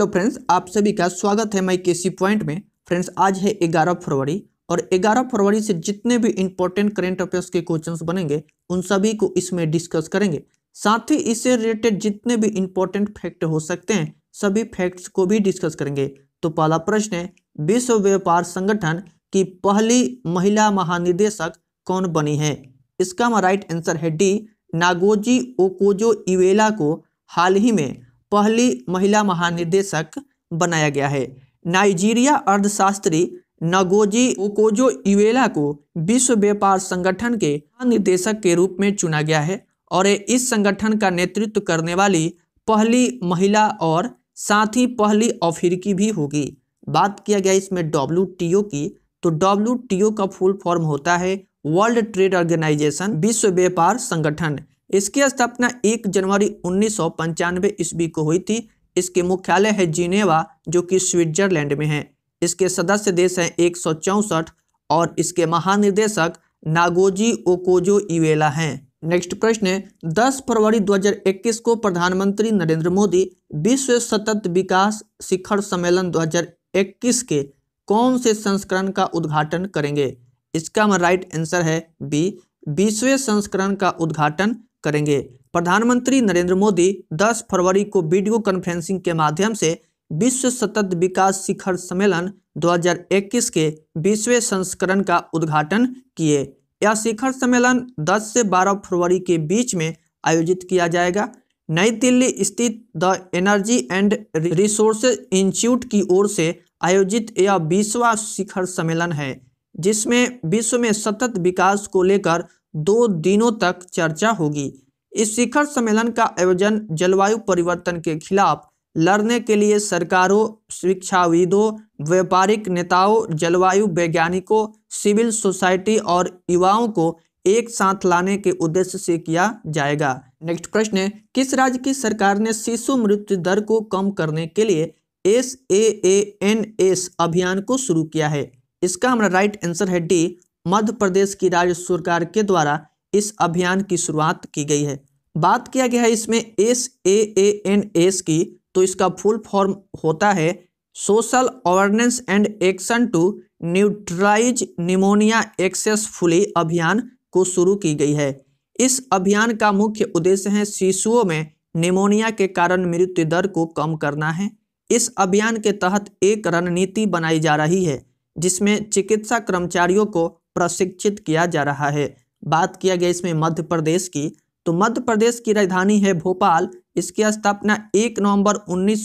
hello friends आप सभी का स्वागत है मैं केसी पॉइंट में फ्रेंड्स आज है 11 फरवरी और 11 फरवरी से जितने भी इंपॉर्टेंट करेंट अफेयर्स के क्वेश्चंस बनेंगे उन सभी को इसमें डिस्कस करेंगे साथ ही इससे रिलेटेड जितने भी इंपॉर्टेंट फैक्ट हो सकते हैं सभी फैक्ट्स को भी डिस्कस करेंगे तो पहला प्रश्न है विश्व व्यापार संगठन की पहली महिला महानिदेशक कौन बनी है इसका राइट आंसर है डी नागोजी ओकोजो इवेला को हाल ही में पहली महिला महानिदेशक बनाया गया है नाइजीरिया अर्थशास्त्री नगोजी ओकोजो इवेला को विश्व व्यापार संगठन के महानिदेशक के रूप में चुना गया है और इस संगठन का नेतृत्व करने वाली पहली महिला और साथ ही पहली अफ्रीकी भी होगी बात किया गया इसमें डब्ल्यू की तो डब्ल्यू का फुल फॉर्म होता है वर्ल्ड ट्रेड ऑर्गेनाइजेशन विश्व व्यापार संगठन इसकी स्थापना 1 जनवरी उन्नीस सौ ईस्वी को हुई थी इसके मुख्यालय है जिनेवा जो कि स्विट्जरलैंड में है इसके सदस्य देश हैं एक और इसके महानिदेशक नागोजी ओकोजो इवेला हैं नेक्स्ट प्रश्न है 10 फरवरी 2021 को प्रधानमंत्री नरेंद्र मोदी विश्व सतत विकास शिखर सम्मेलन 2021 के कौन से संस्करण का उद्घाटन करेंगे इसका राइट आंसर है बी बीसवें संस्करण का उद्घाटन करेंगे प्रधानमंत्री नरेंद्र मोदी 10 फरवरी को वीडियो कॉन्फ्रेंसिंग के माध्यम से विश्व सतत विकास शिखर सम्मेलन 2021 के बीसवें संस्करण का उद्घाटन किए यह शिखर सम्मेलन 10 से 12 फरवरी के बीच में आयोजित किया जाएगा नई दिल्ली स्थित the energy and resources institute की ओर से आयोजित यह बीसवा शिखर सम्मेलन है जिसमें विश्व में सतत विकास को लेकर दो दिनों तक चर्चा होगी इस शिखर सम्मेलन का आयोजन जलवायु परिवर्तन के खिलाफ लड़ने के लिए सरकारों शिक्षाविदों व्यापारिक नेताओं जलवायु वैज्ञानिकों सिविल सोसाइटी और युवाओं को एक साथ लाने के उद्देश्य से किया जाएगा नेक्स्ट प्रश्न है किस राज्य की सरकार ने शिशु मृत्यु दर को कम करने के लिए S A A N S अभियान को शुरू किया है इसका हमारा राइट आंसर है डी मध्य प्रदेश की राज्य सरकार के द्वारा इस अभियान की शुरुआत की गई है बात किया गया है इसमें S A A N S की तो इसका फुल फॉर्म होता है social awareness and action to neutralise pneumonia successfully अभियान को शुरू की गई है इस अभियान का मुख्य उद्देश्य है शिशुओं में निमोनिया के कारण मृत्यु दर को कम करना है इस अभियान के तहत एक रणनीति बनाई जा रही है जिसमें चिकित्सा कर्मचारियों को प्रशिक्षित किया जा रहा है बात किया गया इसमें मध्य प्रदेश की तो मध्य प्रदेश की राजधानी है भोपाल इसकी स्थापना एक नवंबर उन्नीस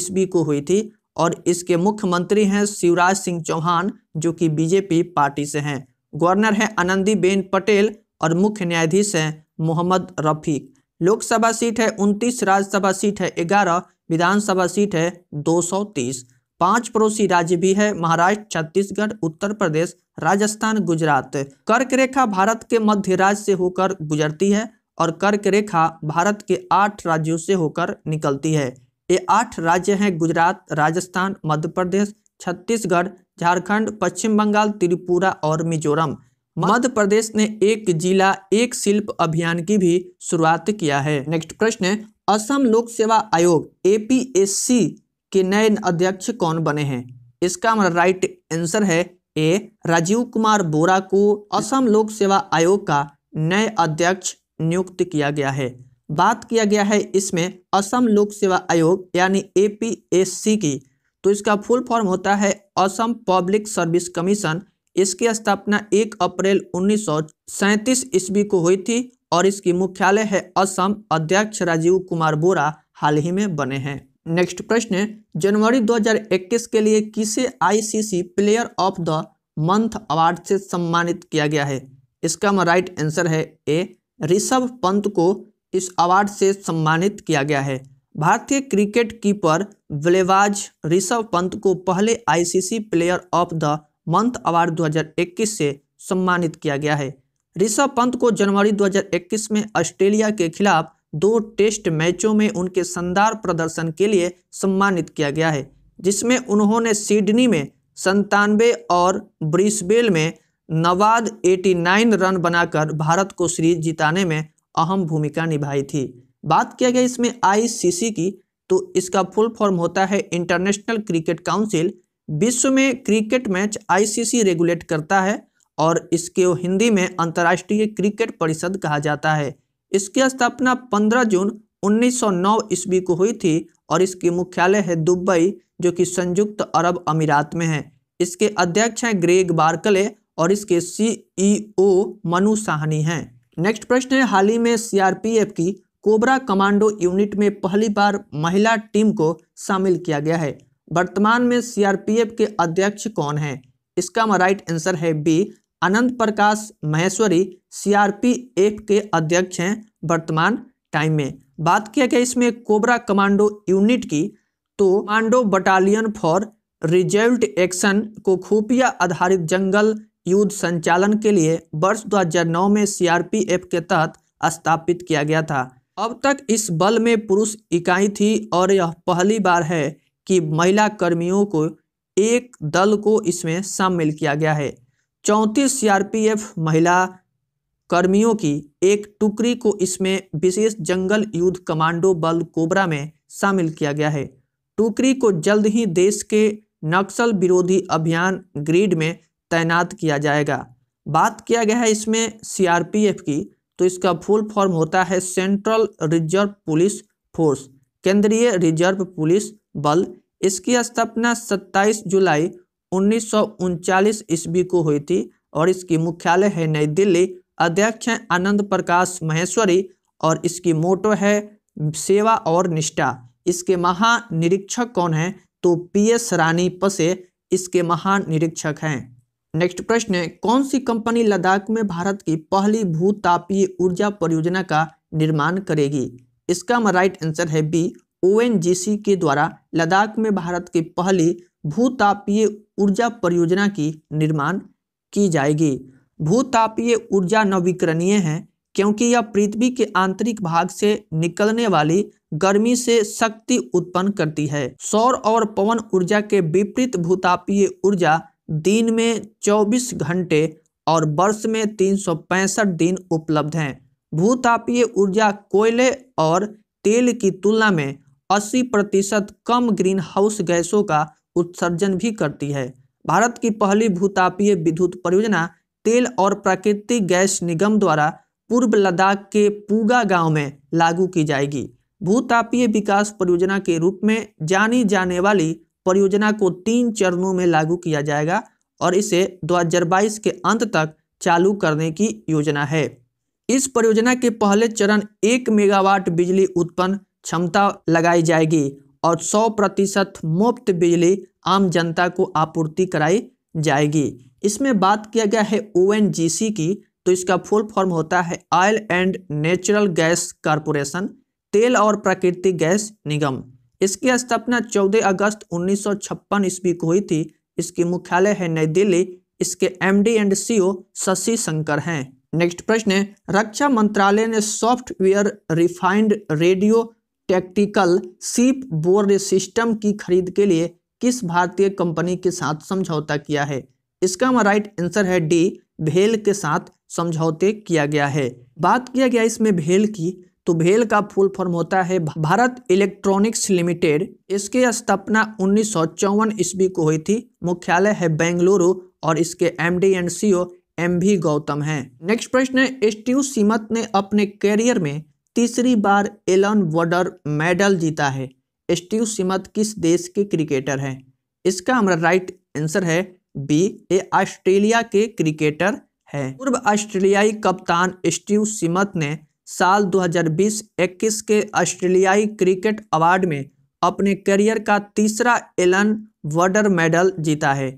ईस्वी को हुई थी और इसके मुख्यमंत्री हैं शिवराज सिंह चौहान जो कि बीजेपी पार्टी से हैं गवर्नर हैं आनंदीबेन पटेल और मुख्य न्यायाधीश हैं मोहम्मद रफीक लोकसभा सीट है उनतीस राज्यसभा सीट है ग्यारह विधानसभा सीट है 230 पांच पड़ोसी राज्य भी है महाराष्ट्र छत्तीसगढ़ उत्तर प्रदेश राजस्थान गुजरात कर्क रेखा भारत के मध्य राज्य से होकर गुजरती है और कर्क रेखा भारत के आठ राज्यों से होकर निकलती है ये आठ राज्य हैं गुजरात राजस्थान मध्य प्रदेश छत्तीसगढ़ झारखंड पश्चिम बंगाल त्रिपुरा और मिजोरम मध्य प्रदेश ने एक जिला एक शिल्प अभियान की भी शुरुआत किया है नेक्स्ट प्रश्न असम लोक सेवा आयोग एपीएससी कि नए अध्यक्ष कौन बने हैं इसका राइट आंसर है ए राजीव कुमार बोरा को असम लोक सेवा आयोग का नए अध्यक्ष नियुक्त किया गया है बात किया गया है इसमें असम लोक सेवा आयोग यानी एपीएससी की तो इसका फुल फॉर्म होता है असम पब्लिक सर्विस कमीशन इसकी स्थापना 1 अप्रैल उन्नीस ईस्वी को हुई थी और इसकी मुख्यालय है असम अध्यक्ष राजीव कुमार बोरा हाल ही में बने हैं नेक्स्ट प्रश्न जनवरी 2021 के लिए किसे ICC player of the month award से सम्मानित किया गया है इसका राइट आंसर है ए ऋषभ पंत को इस अवार्ड से सम्मानित किया गया है भारतीय क्रिकेट कीपर बल्लेबाज ऋषभ पंत को पहले ICC player of the month award 2021 से सम्मानित किया गया है ऋषभ पंत को जनवरी 2021 में ऑस्ट्रेलिया के खिलाफ दो टेस्ट मैचों में उनके शानदार प्रदर्शन के लिए सम्मानित किया गया है जिसमें उन्होंने सिडनी में संतानवे और ब्रिस्बेल में नवाद 89 रन बनाकर भारत को सीरीज जिताने में अहम भूमिका निभाई थी बात किया गया इसमें आईसीसी की तो इसका फुल फॉर्म होता है इंटरनेशनल क्रिकेट काउंसिल विश्व में क्रिकेट मैच आईसीसी रेगुलेट करता है और इसके हिंदी में अंतर्राष्ट्रीय क्रिकेट परिषद कहा जाता है इसकी स्थापना 15 जून 1909 ईस्वी को हुई थी और इसकी मुख्यालय है दुबई जो कि संयुक्त अरब अमीरात में है इसके अध्यक्ष हैं ग्रेग बार्कले और इसके सीईओ मनु साहनी हैं नेक्स्ट प्रश्न है हाल ही में सीआरपीएफ की कोबरा कमांडो यूनिट में पहली बार महिला टीम को शामिल किया गया है वर्तमान में सीआरपीएफ के अध्यक्ष कौन है इसका राइट आंसर है बी अनंत प्रकाश महेश्वरी सीआरपीएफ के अध्यक्ष हैं वर्तमान टाइम में बात किया गया इसमें कोबरा कमांडो यूनिट की तो commando battalion for resolute action को खुफिया आधारित जंगल युद्ध संचालन के लिए वर्ष 2009 में सीआरपीएफ के तहत स्थापित किया गया था अब तक इस बल में पुरुष इकाई थी और यह पहली बार है कि महिला कर्मियों को एक दल को इसमें शामिल किया गया है चौंतीस सीआरपीएफ महिला कर्मियों की एक टुकड़ी को इसमें विशेष जंगल युद्ध कमांडो बल कोबरा में शामिल किया गया है टुकड़ी को जल्द ही देश के नक्सल विरोधी अभियान ग्रिड में तैनात किया जाएगा बात किया गया है इसमें सीआरपीएफ की तो इसका फुल फॉर्म होता है सेंट्रल रिजर्व पुलिस फोर्स केंद्रीय रिजर्व पुलिस बल इसकी स्थापना 27 जुलाई उन्नीस ईस्वी को हुई थी और इसकी मुख्यालय है नई दिल्ली अध्यक्ष हैं आनंद प्रकाश महेश्वरी और इसकी मोटो है सेवा और निष्ठा इसके महानिरीक्षक कौन हैं तो पी एस रानी पसे इसके महानिरीक्षक हैं नेक्स्ट प्रश्न है कौन सी कंपनी लद्दाख में भारत की पहली भूतापीय ऊर्जा परियोजना का निर्माण करेगी इसका राइट आंसर है बी ओ के द्वारा लद्दाख में भारत की पहली भूतापीय ऊर्जा परियोजना की निर्माण की जाएगी भूतापीय ऊर्जा नवीकरणीय है क्योंकि यह पृथ्वी के आंतरिक भाग से निकलने वाली गर्मी से शक्ति उत्पन्न करती है सौर और पवन ऊर्जा के विपरीत भूतापीय ऊर्जा दिन में 24 घंटे और वर्ष में तीन दिन उपलब्ध हैं भूतापीय ऊर्जा कोयले और तेल की तुलना में 80 प्रतिशत कम ग्रीन हाउस गैसों का उत्सर्जन भी करती है भारत की पहली भूतापीय विद्युत परियोजना तेल और प्राकृतिक गैस निगम द्वारा पूर्व लद्दाख के पूगा गांव में लागू की जाएगी भूतापीय विकास परियोजना के रूप में जानी जाने वाली परियोजना को तीन चरणों में लागू किया जाएगा और इसे दो के अंत तक चालू करने की योजना है इस परियोजना के पहले चरण एक मेगावाट बिजली उत्पन्न क्षमता लगाई जाएगी और 100 प्रतिशत मुफ्त बिजली आम जनता को आपूर्ति कराई जाएगी इसमें बात किया गया है ओ की तो इसका फुल फॉर्म होता है oil and natural gas corporation तेल और प्राकृतिक गैस निगम इसकी स्थापना 14 अगस्त 1956 ईस्वी को हुई थी इसकी मुख्यालय है नई दिल्ली इसके MD and CEO Shashi Shankar हैं नेक्स्ट प्रश्न है रक्षा मंत्रालय ने software refined radio tactical shipborne system की खरीद के लिए किस भारतीय कंपनी के साथ समझौता किया है इसका हमारा राइट आंसर है डी भेल के साथ समझौते किया गया है बात किया गया इसमें भेल की तो भेल का फुल फॉर्म होता है भारत इलेक्ट्रॉनिक्स लिमिटेड इसकी स्थापना उन्नीस ईस्वी को हुई थी मुख्यालय है बेंगलुरु और इसके M D and C O M V Gautam है नेक्स्ट प्रश्न है स्टीव सीमत ने अपने कैरियर में तीसरी बार एलन वॉडर मेडल जीता है स्टीव सिमत किस देश के क्रिकेटर हैं इसका हमारा राइट आंसर है बी ए ऑस्ट्रेलिया के क्रिकेटर है पूर्व ऑस्ट्रेलियाई कप्तान स्टीव सिमत ने साल 2020-21 के ऑस्ट्रेलियाई क्रिकेट अवार्ड में अपने करियर का तीसरा एलन वॉडर मेडल जीता है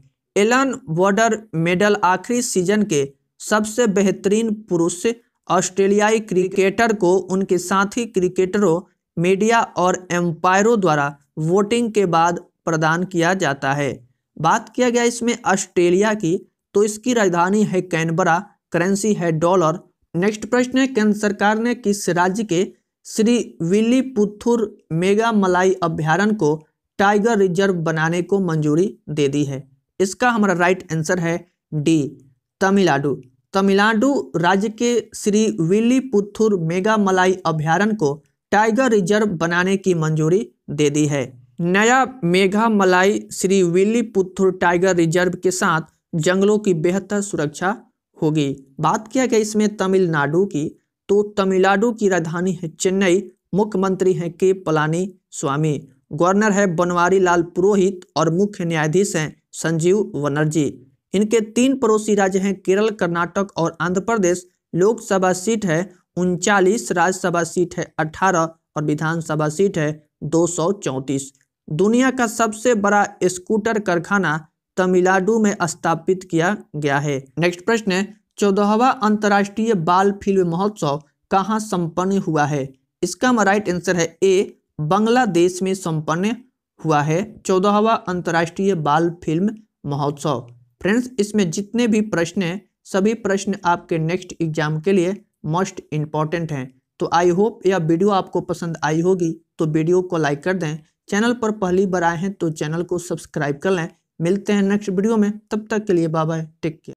एलन वॉडर मेडल आखिरी सीजन के सबसे बेहतरीन पुरुष ऑस्ट्रेलियाई क्रिकेटर को उनके साथी क्रिकेटरों मीडिया और एम्पायरों द्वारा वोटिंग के बाद प्रदान किया जाता है बात किया गया इसमें ऑस्ट्रेलिया की तो इसकी राजधानी है कैनबरा करेंसी है डॉलर नेक्स्ट प्रश्न है केंद्र सरकार ने किस राज्य के श्री विली पुथुर मेगा मलाई अभ्यारण को टाइगर रिजर्व बनाने को मंजूरी दे दी है इसका हमारा राइट आंसर है डी तमिलनाडु तमिलनाडु राज्य के श्री पुथुर मेगा मलाई अभ्यारण्य को टाइगर रिजर्व बनाने की मंजूरी दे दी है नया Meghamalai Srivilliputhur tiger reserve के साथ जंगलों की बेहतर सुरक्षा होगी बात किया गया इसमें तमिलनाडु की तो तमिलनाडु की राजधानी है चेन्नई मुख्यमंत्री हैं के पलानी स्वामी गवर्नर है बनवारी लाल पुरोहित और मुख्य न्यायाधीश हैं संजीव बनर्जी इनके तीन पड़ोसी राज्य हैं केरल कर्नाटक और आंध्र प्रदेश लोकसभा सीट है उनचालीस राज्यसभा सीट है अठारह और विधानसभा सीट है दो दुनिया का सबसे बड़ा स्कूटर कारखाना तमिलनाडु में स्थापित किया गया है नेक्स्ट प्रश्न है चौदहवा अंतर्राष्ट्रीय बाल फिल्म महोत्सव कहाँ संपन्न हुआ है इसका राइट आंसर है ए बांग्लादेश में संपन्न हुआ है चौदहवा अंतर्राष्ट्रीय बाल फिल्म महोत्सव फ्रेंड्स इसमें जितने भी प्रश्न हैं सभी प्रश्न आपके नेक्स्ट एग्जाम के लिए मोस्ट इम्पॉर्टेंट हैं तो आई होप यह वीडियो आपको पसंद आई होगी तो वीडियो को लाइक कर दें चैनल पर पहली बार आए हैं तो चैनल को सब्सक्राइब कर लें मिलते हैं नेक्स्ट वीडियो में तब तक के लिए बाय बाय टेक केयर